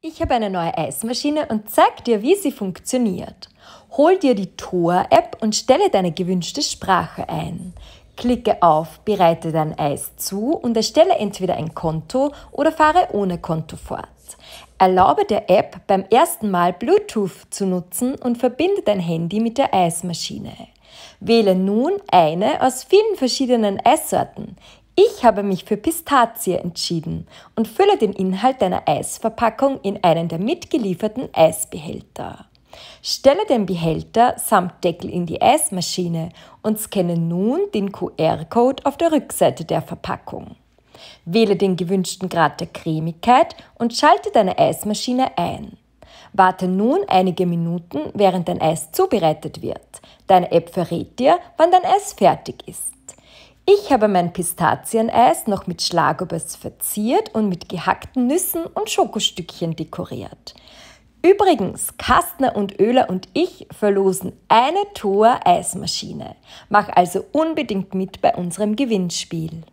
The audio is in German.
Ich habe eine neue Eismaschine und zeig dir, wie sie funktioniert. Hol dir die Tor-App und stelle deine gewünschte Sprache ein. Klicke auf Bereite dein Eis zu und erstelle entweder ein Konto oder fahre ohne Konto fort. Erlaube der App beim ersten Mal Bluetooth zu nutzen und verbinde dein Handy mit der Eismaschine. Wähle nun eine aus vielen verschiedenen Eissorten. Ich habe mich für Pistazie entschieden und fülle den Inhalt deiner Eisverpackung in einen der mitgelieferten Eisbehälter. Stelle den Behälter samt Deckel in die Eismaschine und scanne nun den QR-Code auf der Rückseite der Verpackung. Wähle den gewünschten Grad der Cremigkeit und schalte deine Eismaschine ein. Warte nun einige Minuten, während dein Eis zubereitet wird. Deine App verrät dir, wann dein Eis fertig ist. Ich habe mein Pistazieneis noch mit Schlagobers verziert und mit gehackten Nüssen und Schokostückchen dekoriert. Übrigens, Kastner und Öler und ich verlosen eine tor Eismaschine. Mach also unbedingt mit bei unserem Gewinnspiel.